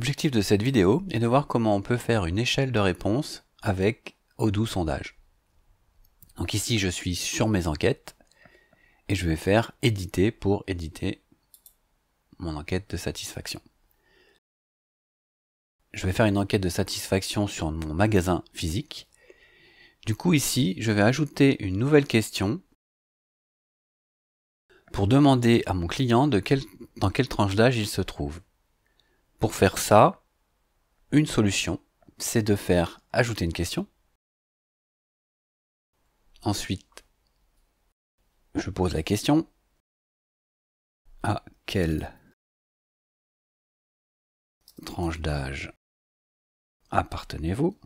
L'objectif de cette vidéo est de voir comment on peut faire une échelle de réponse avec Odoo Sondage. Donc ici, je suis sur mes enquêtes et je vais faire éditer pour éditer mon enquête de satisfaction. Je vais faire une enquête de satisfaction sur mon magasin physique. Du coup ici, je vais ajouter une nouvelle question pour demander à mon client dans quelle tranche d'âge il se trouve. Pour faire ça, une solution, c'est de faire ajouter une question. Ensuite, je pose la question à quelle tranche d'âge appartenez-vous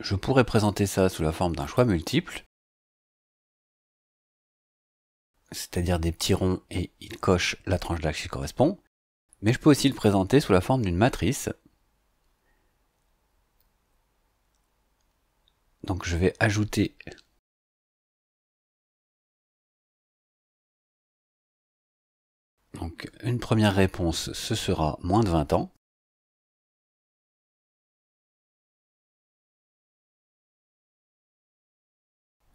je pourrais présenter ça sous la forme d'un choix multiple, c'est-à-dire des petits ronds et il coche la tranche d'axe qui correspond, mais je peux aussi le présenter sous la forme d'une matrice. Donc je vais ajouter donc une première réponse, ce sera moins de 20 ans.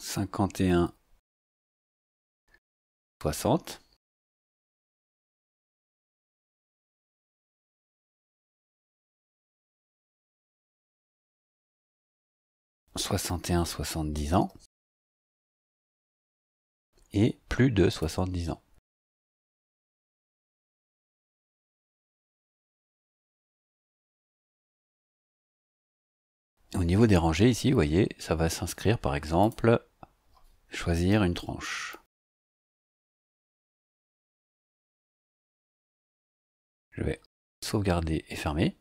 51, 60. 61-70 ans et plus de 70 ans. Au niveau des rangées, ici, vous voyez, ça va s'inscrire par exemple Choisir une tranche. Je vais sauvegarder et fermer.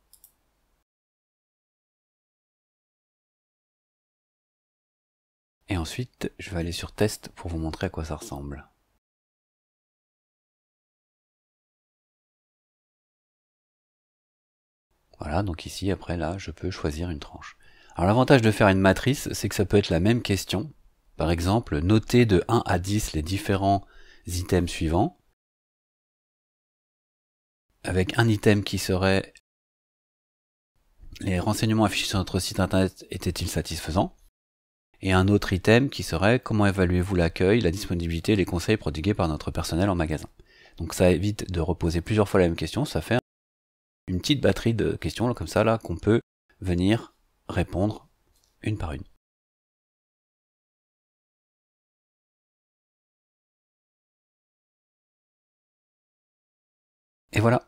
Et ensuite, je vais aller sur test pour vous montrer à quoi ça ressemble. Voilà, donc ici, après, là, je peux choisir une tranche. Alors l'avantage de faire une matrice, c'est que ça peut être la même question, par exemple, noter de 1 à 10 les différents items suivants, avec un item qui serait les renseignements affichés sur notre site internet étaient-ils satisfaisants Et un autre item qui serait comment évaluez-vous l'accueil, la disponibilité les conseils prodigués par notre personnel en magasin. Donc ça évite de reposer plusieurs fois la même question, ça fait une petite batterie de questions comme ça là qu'on peut venir répondre une par une. Et voilà.